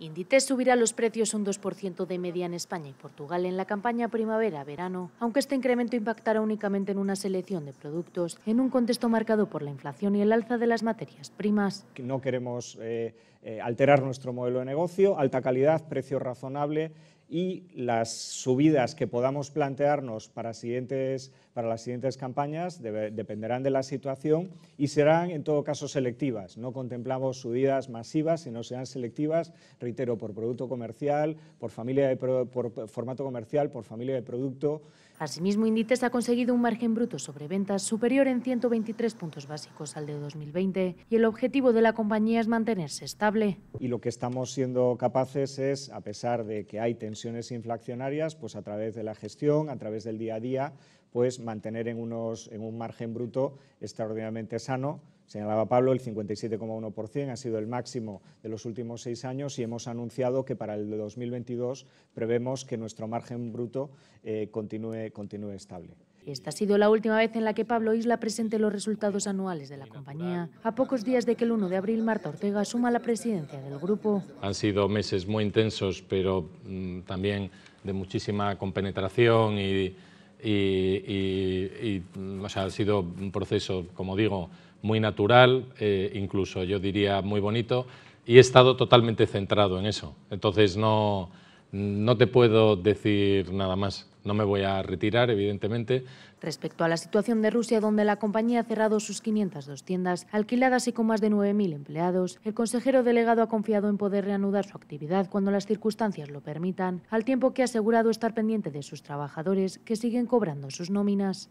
Inditex subirá los precios un 2% de media en España y Portugal en la campaña primavera-verano, aunque este incremento impactará únicamente en una selección de productos, en un contexto marcado por la inflación y el alza de las materias primas. No queremos eh, eh, alterar nuestro modelo de negocio, alta calidad, precio razonable y las subidas que podamos plantearnos para, para las siguientes campañas dependerán de la situación y serán en todo caso selectivas. No contemplamos subidas masivas, sino serán selectivas, reitero, por producto comercial, por, familia por formato comercial, por familia de producto. Asimismo, Inditex ha conseguido un margen bruto sobre ventas superior en 123 puntos básicos al de 2020 y el objetivo de la compañía es mantenerse estable. Y lo que estamos siendo capaces es, a pesar de que hay tensión, inflacionarias, pues a través de la gestión, a través del día a día, pues mantener en, unos, en un margen bruto extraordinariamente sano. Señalaba Pablo, el 57,1% ha sido el máximo de los últimos seis años y hemos anunciado que para el 2022 prevemos que nuestro margen bruto eh, continúe estable. Esta ha sido la última vez en la que Pablo Isla presente los resultados anuales de la compañía, a pocos días de que el 1 de abril Marta Ortega asuma la presidencia del grupo. Han sido meses muy intensos, pero mm, también de muchísima compenetración y, mm, o ha sido un proceso, como digo, muy natural, eh, incluso yo diría muy bonito, y he estado totalmente centrado en eso. Entonces no no te puedo decir nada más. No me voy a retirar, evidentemente. Respecto a la situación de Rusia, donde la compañía ha cerrado sus 502 tiendas alquiladas y con más de 9.000 empleados, el consejero delegado ha confiado en poder reanudar su actividad cuando las circunstancias lo permitan, al tiempo que ha asegurado estar pendiente de sus trabajadores que siguen cobrando sus nóminas.